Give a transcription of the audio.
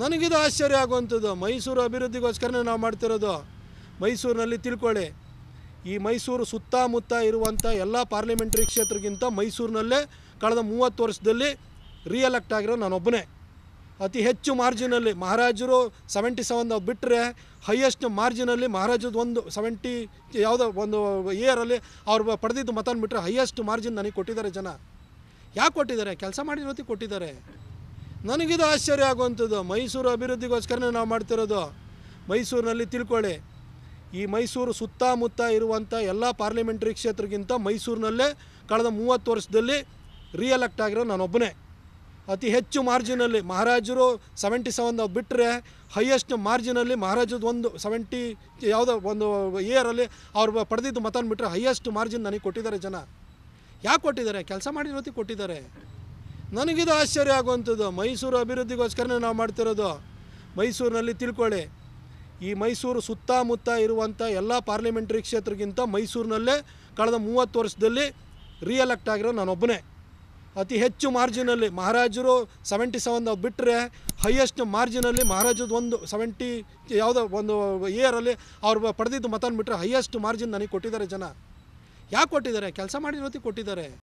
ನನಗಿದು ಆಶ್ಚರ್ಯ ಆಗುವಂಥದ್ದು ಮೈಸೂರು ಅಭಿವೃದ್ಧಿಗೋಸ್ಕರನೇ ನಾವು ಮಾಡ್ತಿರೋದು ಮೈಸೂರಿನಲ್ಲಿ ತಿಳ್ಕೊಳ್ಳಿ ಈ ಮೈಸೂರು ಸುತ್ತಮುತ್ತ ಇರುವಂಥ ಎಲ್ಲ ಪಾರ್ಲಿಮೆಂಟ್ರಿ ಕ್ಷೇತ್ರಕ್ಕಿಂತ ಮೈಸೂರಿನಲ್ಲೇ ಕಳೆದ ಮೂವತ್ತು ವರ್ಷದಲ್ಲಿ ರಿಯಲೆಕ್ಟ್ ಆಗಿರೋ ನಾನೊಬ್ಬನೇ ಅತಿ ಹೆಚ್ಚು ಮಾರ್ಜಿನಲ್ಲಿ ಮಹಾರಾಜರು ಸೆವೆಂಟಿ ಸೆವೆನ್ ಬಿಟ್ಟರೆ ಹೈಯೆಸ್ಟ್ ಮಾರ್ಜಿನಲ್ಲಿ ಮಹಾರಾಜದ ಒಂದು ಸೆವೆಂಟಿ ಯಾವುದೋ ಒಂದು ಇಯರಲ್ಲಿ ಅವ್ರು ಪಡೆದಿದ್ದು ಮತನ್ ಬಿಟ್ಟರೆ ಹೈಯೆಸ್ಟ್ ಮಾರ್ಜಿನ್ ನನಗೆ ಕೊಟ್ಟಿದ್ದಾರೆ ಜನ ಯಾಕೆ ಕೊಟ್ಟಿದ್ದಾರೆ ಕೆಲಸ ಮಾಡಿರೋತಿ ಕೊಟ್ಟಿದ್ದಾರೆ ನನಗಿದು ಆಶ್ಚರ್ಯ ಆಗುವಂಥದ್ದು ಮೈಸೂರು ಅಭಿವೃದ್ಧಿಗೋಸ್ಕರನೇ ನಾವು ಮಾಡ್ತಿರೋದು ಮೈಸೂರಿನಲ್ಲಿ ತಿಳ್ಕೊಳ್ಳಿ ಈ ಮೈಸೂರು ಸುತ್ತಮುತ್ತ ಇರುವಂಥ ಎಲ್ಲ ಪಾರ್ಲಿಮೆಂಟ್ರಿ ಕ್ಷೇತ್ರಕ್ಕಿಂತ ಮೈಸೂರಿನಲ್ಲೇ ಕಳೆದ ಮೂವತ್ತು ವರ್ಷದಲ್ಲಿ ರಿಯಲೆಕ್ಟ್ ಆಗಿರೋ ನಾನೊಬ್ಬನೇ ಅತಿ ಹೆಚ್ಚು ಮಾರ್ಜಿನಲ್ಲಿ ಮಹಾರಾಜರು ಸೆವೆಂಟಿ ಸೆವೆನ್ ನಾವು ಬಿಟ್ಟರೆ ಹೈಯೆಸ್ಟ್ ಮಾರ್ಜಿನಲ್ಲಿ ಮಹಾರಾಜದ ಒಂದು ಸೆವೆಂಟಿ ಯಾವುದೋ ಒಂದು ಇಯರಲ್ಲಿ ಅವ್ರು ಪಡೆದಿದ್ದು ಮತನ್ ಬಿಟ್ಟರೆ ಹೈಯೆಸ್ಟ್ ಮಾರ್ಜಿನ್ ನನಗೆ ಕೊಟ್ಟಿದ್ದಾರೆ ಜನ ಯಾಕೆ ಕೊಟ್ಟಿದ್ದಾರೆ ಕೆಲಸ ಮಾಡಿರೋತಿ ಕೊಟ್ಟಿದ್ದಾರೆ ನನಗಿದು ಆಶ್ಚರ್ಯ ಆಗುವಂಥದ್ದು ಮೈಸೂರು ಅಭಿವೃದ್ಧಿಗೋಸ್ಕರನೇ ನಾವು ಮಾಡ್ತಿರೋದು ಮೈಸೂರಿನಲ್ಲಿ ತಿಳ್ಕೊಳ್ಳಿ ಈ ಮೈಸೂರು ಸುತ್ತಮುತ್ತ ಇರುವಂಥ ಎಲ್ಲ ಪಾರ್ಲಿಮೆಂಟ್ರಿ ಕ್ಷೇತ್ರಕ್ಕಿಂತ ಮೈಸೂರಿನಲ್ಲೇ ಕಳೆದ ಮೂವತ್ತು ವರ್ಷದಲ್ಲಿ ರಿಯಲೆಕ್ಟ್ ಆಗಿರೋ ನಾನೊಬ್ಬನೇ ಅತಿ ಹೆಚ್ಚು ಮಾರ್ಜಿನಲ್ಲಿ ಮಹಾರಾಜರು ಸೆವೆಂಟಿ ಸೆವೆನ್ ಅವ್ರು ಬಿಟ್ಟರೆ ಹೈಯೆಸ್ಟ್ ಮಾರ್ಜಿನಲ್ಲಿ ಮಹಾರಾಜದ ಒಂದು ಸೆವೆಂಟಿ ಯಾವುದೋ ಒಂದು ಇಯರಲ್ಲಿ ಅವ್ರು ಪಡೆದಿದ್ದು ಮತನ ಬಿಟ್ಟರೆ ಹೈಯೆಸ್ಟ್ ಮಾರ್ಜಿನ್ ನನಗೆ ಕೊಟ್ಟಿದ್ದಾರೆ ಜನ ಯಾಕೆ ಕೊಟ್ಟಿದ್ದಾರೆ ಕೆಲಸ ಮಾಡಿರೋತಿ ಕೊಟ್ಟಿದ್ದಾರೆ